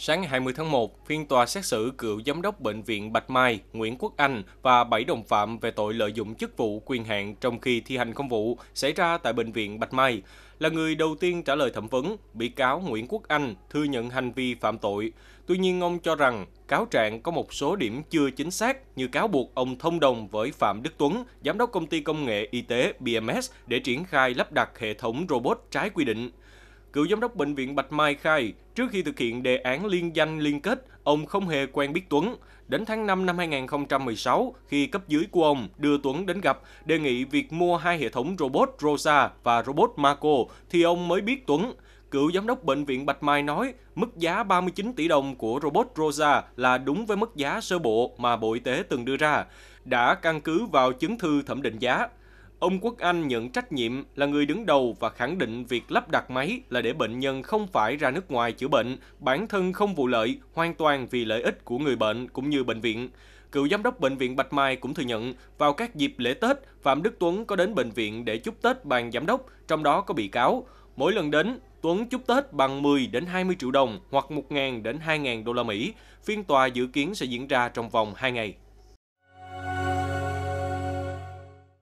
Sáng 20 tháng 1, phiên tòa xét xử cựu giám đốc bệnh viện Bạch Mai Nguyễn Quốc Anh và 7 đồng phạm về tội lợi dụng chức vụ quyền hạn trong khi thi hành công vụ xảy ra tại bệnh viện Bạch Mai. Là người đầu tiên trả lời thẩm vấn, bị cáo Nguyễn Quốc Anh thừa nhận hành vi phạm tội. Tuy nhiên ông cho rằng cáo trạng có một số điểm chưa chính xác như cáo buộc ông thông đồng với Phạm Đức Tuấn, giám đốc công ty công nghệ y tế BMS để triển khai lắp đặt hệ thống robot trái quy định. Cựu giám đốc bệnh viện Bạch Mai khai, trước khi thực hiện đề án liên danh liên kết, ông không hề quen biết Tuấn. Đến tháng 5 năm 2016, khi cấp dưới của ông đưa Tuấn đến gặp, đề nghị việc mua hai hệ thống robot Rosa và robot Marco, thì ông mới biết Tuấn. Cựu giám đốc bệnh viện Bạch Mai nói, mức giá 39 tỷ đồng của robot Rosa là đúng với mức giá sơ bộ mà Bộ Y tế từng đưa ra, đã căn cứ vào chứng thư thẩm định giá. Ông Quốc Anh nhận trách nhiệm là người đứng đầu và khẳng định việc lắp đặt máy là để bệnh nhân không phải ra nước ngoài chữa bệnh, bản thân không vụ lợi, hoàn toàn vì lợi ích của người bệnh cũng như bệnh viện. Cựu giám đốc bệnh viện Bạch Mai cũng thừa nhận, vào các dịp lễ Tết, Phạm Đức Tuấn có đến bệnh viện để chúc Tết ban giám đốc, trong đó có bị cáo. Mỗi lần đến, Tuấn chúc Tết bằng 10 đến 20 triệu đồng hoặc 1.000 đến 2.000 đô la Mỹ. Phiên tòa dự kiến sẽ diễn ra trong vòng 2 ngày.